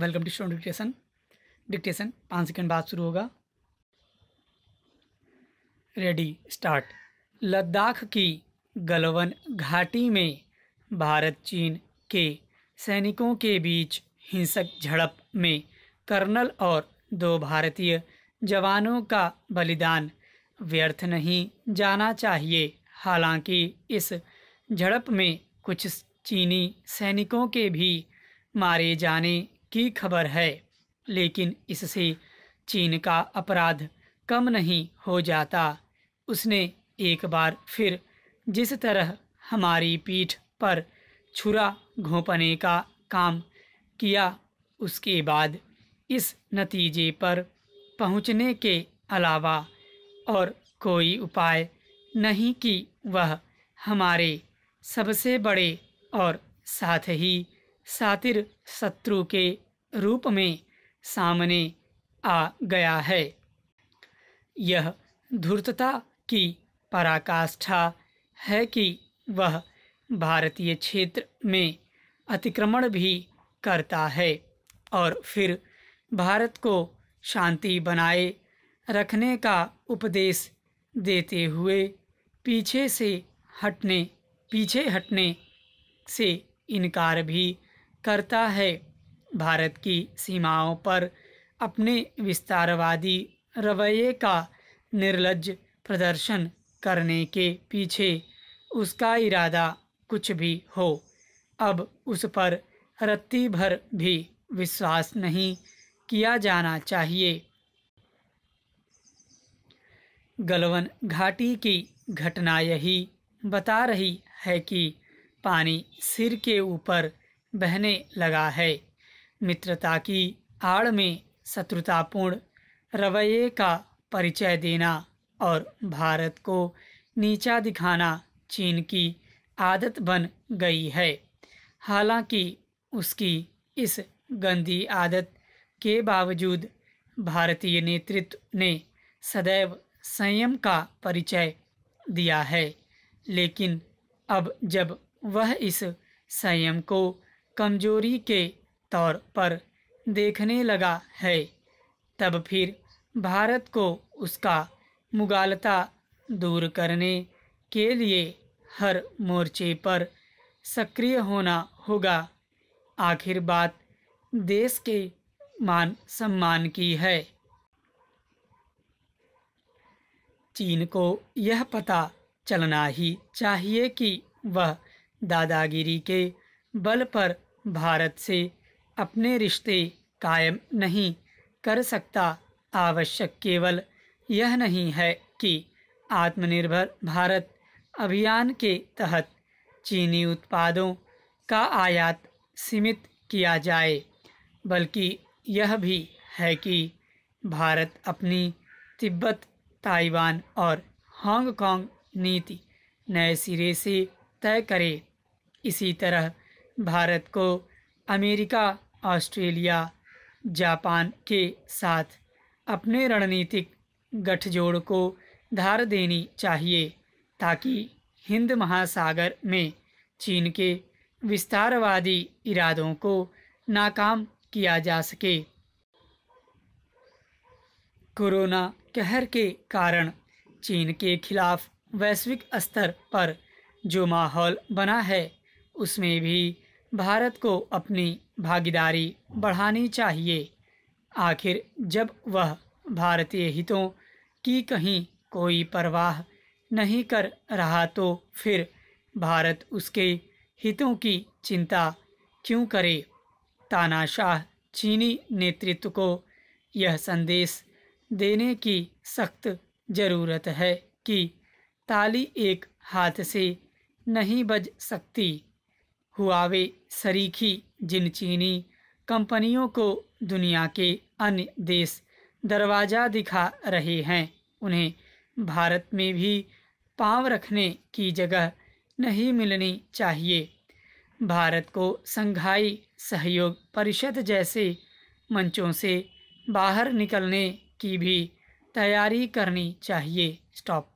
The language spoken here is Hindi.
welcome to stone dictation dictation पाँच सेकेंड बाद शुरू होगा रेडी स्टार्ट लद्दाख की गलवन घाटी में भारत चीन के सैनिकों के बीच हिंसक झड़प में कर्नल और दो भारतीय जवानों का बलिदान व्यर्थ नहीं जाना चाहिए हालांकि इस झड़प में कुछ चीनी सैनिकों के भी मारे जाने की खबर है लेकिन इससे चीन का अपराध कम नहीं हो जाता उसने एक बार फिर जिस तरह हमारी पीठ पर छुरा घोंपने का काम किया उसके बाद इस नतीजे पर पहुंचने के अलावा और कोई उपाय नहीं कि वह हमारे सबसे बड़े और साथ ही सातिर शत्रु के रूप में सामने आ गया है यह धूर्तता की पराकाष्ठा है कि वह भारतीय क्षेत्र में अतिक्रमण भी करता है और फिर भारत को शांति बनाए रखने का उपदेश देते हुए पीछे से हटने पीछे हटने से इनकार भी करता है भारत की सीमाओं पर अपने विस्तारवादी रवैये का निर्लज प्रदर्शन करने के पीछे उसका इरादा कुछ भी हो अब उस पर रत्ती भर भी विश्वास नहीं किया जाना चाहिए गलवन घाटी की घटना यही बता रही है कि पानी सिर के ऊपर बहने लगा है मित्रता की आड़ में शत्रुतापूर्ण रवैये का परिचय देना और भारत को नीचा दिखाना चीन की आदत बन गई है हालांकि उसकी इस गंदी आदत के बावजूद भारतीय नेतृत्व ने सदैव संयम का परिचय दिया है लेकिन अब जब वह इस संयम को कमजोरी के तौर पर देखने लगा है तब फिर भारत को उसका मुगालता दूर करने के लिए हर मोर्चे पर सक्रिय होना होगा आखिर बात देश के मान सम्मान की है चीन को यह पता चलना ही चाहिए कि वह दादागिरी के बल पर भारत से अपने रिश्ते कायम नहीं कर सकता आवश्यक केवल यह नहीं है कि आत्मनिर्भर भारत अभियान के तहत चीनी उत्पादों का आयात सीमित किया जाए बल्कि यह भी है कि भारत अपनी तिब्बत ताइवान और हांगकांग नीति नए सिरे से तय करे इसी तरह भारत को अमेरिका ऑस्ट्रेलिया जापान के साथ अपने रणनीतिक गठजोड़ को धार देनी चाहिए ताकि हिंद महासागर में चीन के विस्तारवादी इरादों को नाकाम किया जा सके कोरोना कहर के कारण चीन के खिलाफ वैश्विक स्तर पर जो माहौल बना है उसमें भी भारत को अपनी भागीदारी बढ़ानी चाहिए आखिर जब वह भारतीय हितों की कहीं कोई परवाह नहीं कर रहा तो फिर भारत उसके हितों की चिंता क्यों करे तानाशाह चीनी नेतृत्व को यह संदेश देने की सख्त ज़रूरत है कि ताली एक हाथ से नहीं बज सकती हुआवे सरीखी जिन चीनी कंपनियों को दुनिया के अन्य देश दरवाज़ा दिखा रहे हैं उन्हें भारत में भी पांव रखने की जगह नहीं मिलनी चाहिए भारत को संघाई सहयोग परिषद जैसे मंचों से बाहर निकलने की भी तैयारी करनी चाहिए स्टॉप